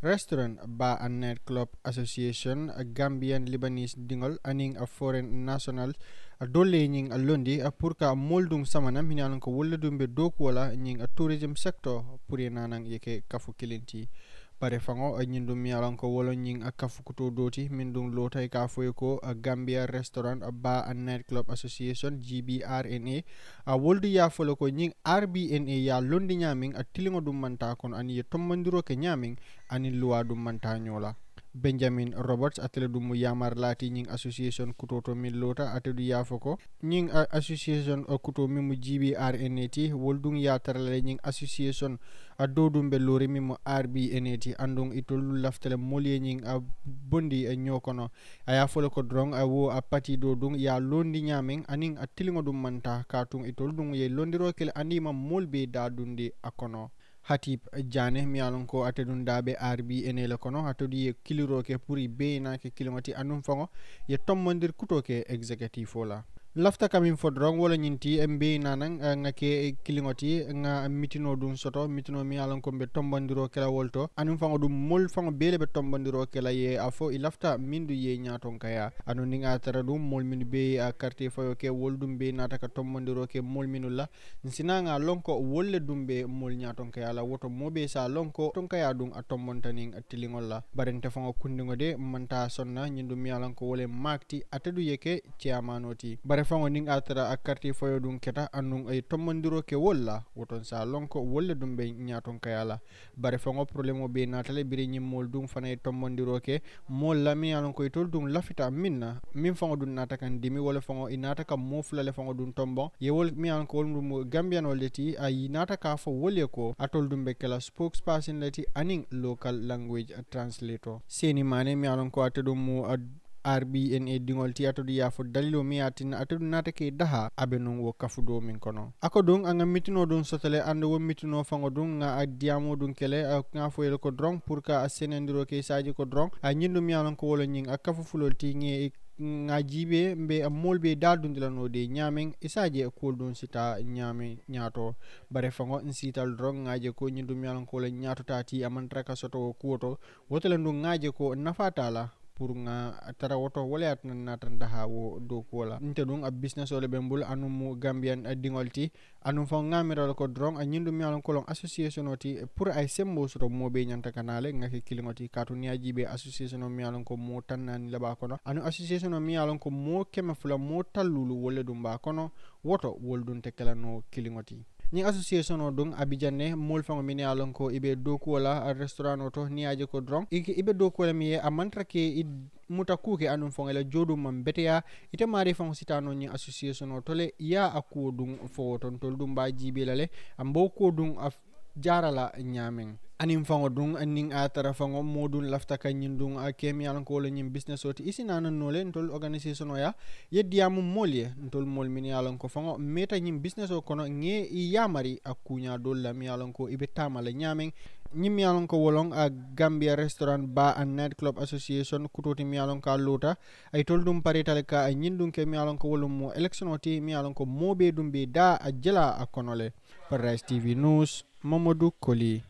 Restaurant ba and club Association, a Gambian Lebanese dingol aning a foreign national a dole nying a londi a purka a moldum samanam hinalan ko wolle dumbe dokuwala nying a tourism sector pure nanang yeke kafu kilinti bare fango ñin ɗum miyalanko ñing ñin kafukuto doti min ɗum lotay ka foy ko gambia restaurant ba a night club association gbrna a woldu ya folo ko ñing rbna ya londi ñamin a tiliŋo ɗum manta kono ani ye tommandiro ke ñamin ani luwa ɗum manta ñola benjamin roberts atele ɗum yamar laati ñing association to min loota atedu yaafo ko ñing association kuto min mo jiibi rnati woldun yataralale ñing association a dowɗum ɓe loori min mo rbnati andun itollu laftale molie ñing a bondi e ñokono a yaafole ko dron a wo a pati dow ɗum ya londi ñamen anin a tiliŋo ɗum manta ka tun itol ɗum ye londirokele andima molbe dadundi a kono hatib diane miyalon ko atedundaɓe arbi ene le kono hatodi ye kiliroke pour beynake kilomati anum fongo ye tommodir kutoke exécutif o la lafta kamin fodrong wala nyinti mbe nanan eh, nga ke kilingoti nga mitino dun soto mitino mi alan ko be tombandiro kala wolto anum fango dum mol fango bele be tombandiro kala ye afo ilafta mindu ye nyaton kaya anu ninga tara dum mol minu be a eh, carte fayo ke woldum be nata ka tombandiro ke mol minulla nsina nga lonko wolle dum be mol nyaton kaya la woto mobe sa lonko ton kaya dum a tombontani tilingol la barente fango kundingo de manta sonna nyindu mi alan ko wole makti atedu yeke ciamanoti bare parefaŋo niŋ a tara a quartier foyo duŋ keta anuŋ ay tommondiro ke wol la woton sa lonko wol le duŋ be ñaaton kayala bare bari probléme o be naata le biri ñiŋ moolu dum fana ye ke moolu la miŋ ye tol lonko lafita minna na fa faŋo duŋ naata kan dimi wole le faŋo i naata ka moo fula le faŋo duŋ tomboŋ ye wol miŋ ye ko lonko wolu duŋ le ti a naata ka fo wol ye ko atol duŋ be kala spokesperson le ti aniŋ local language translator seni mane miŋ ye ko lonko mu rbna diŋol ti atodu yafo dalilo mi atin tinna nata ke daha abe non wo kafudo min kono ako don a ŋa mitino dun sotole ande wo mitino faŋo dun ŋa a diyamoo dun kele a ŋa foyel ko doroŋ pour ka a senendiro ke isaji ko doroŋ a ñindu mi alon ko wolo ñiŋ a kafu fulol ti ŋe ŋajiɓe mbe moolu ɓe da de ñaamen isaje je kuol ɗon sita ñaame ñaato bare fango n sital drog je ko ñindum yalankola ñaatotati amantara ka soto kuwoto wotala ndu je ko la pour nga tara woto wolayat na natan daha wo dow kuwola nte ɗum a business ole ɓe mbul anu mu gambian eh, diŋol ti anum fo ŋamirol ko doron a ñindu miyalon kolon association o ti pour ay sembo soto moɓe ñanta kanale ŋake kiliŋo ti katu ni a jiɓe association o miyalon ko mo tannani laɓa kono anu association o miyalon ko mo keme fula mo tallulu wolle dum mba kono woto woldunte kelano kiliŋo ti ñing association o dun dong abidjanne mool fango mine alon ko ibe dokuwola restaurant o to ni aje ko dron ibe dokuwola mi ye a mantra ke muta kuke anum fong la jodum man beteya ite mari fong sitano ni association o tole ya akuo dum fo ton tol dum ba jibe lale ambo ko dum af jarala nyamen anin fango dun annin a tara fango modun lafta kanyin dun a kemi alan ko lo nyim business oti isi nanan ntol organisation ya yeddi amu molye ntol mol mini alan ko fango meta nyim business o kono nge i yamari a kunya dolla mi alan ko ibe tamala nyamen ñim miyalon ko wolong a gambia restaurant ba and night club association kutoti miyalon ka luta ay tol dum paritale ka a ñin dun ke miyalon ko wolum mo election oti miyalon ko mobe dum be da a jela a konole paradise tv news mamadou koli